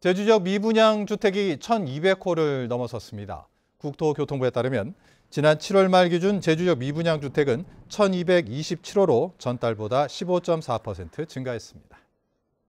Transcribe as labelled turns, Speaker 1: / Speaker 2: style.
Speaker 1: 제주 지역 미분양 주택이 1,200호를 넘어섰습니다. 국토교통부에 따르면 지난 7월 말 기준 제주 지역 미분양 주택은 1,227호로 전달보다 15.4% 증가했습니다.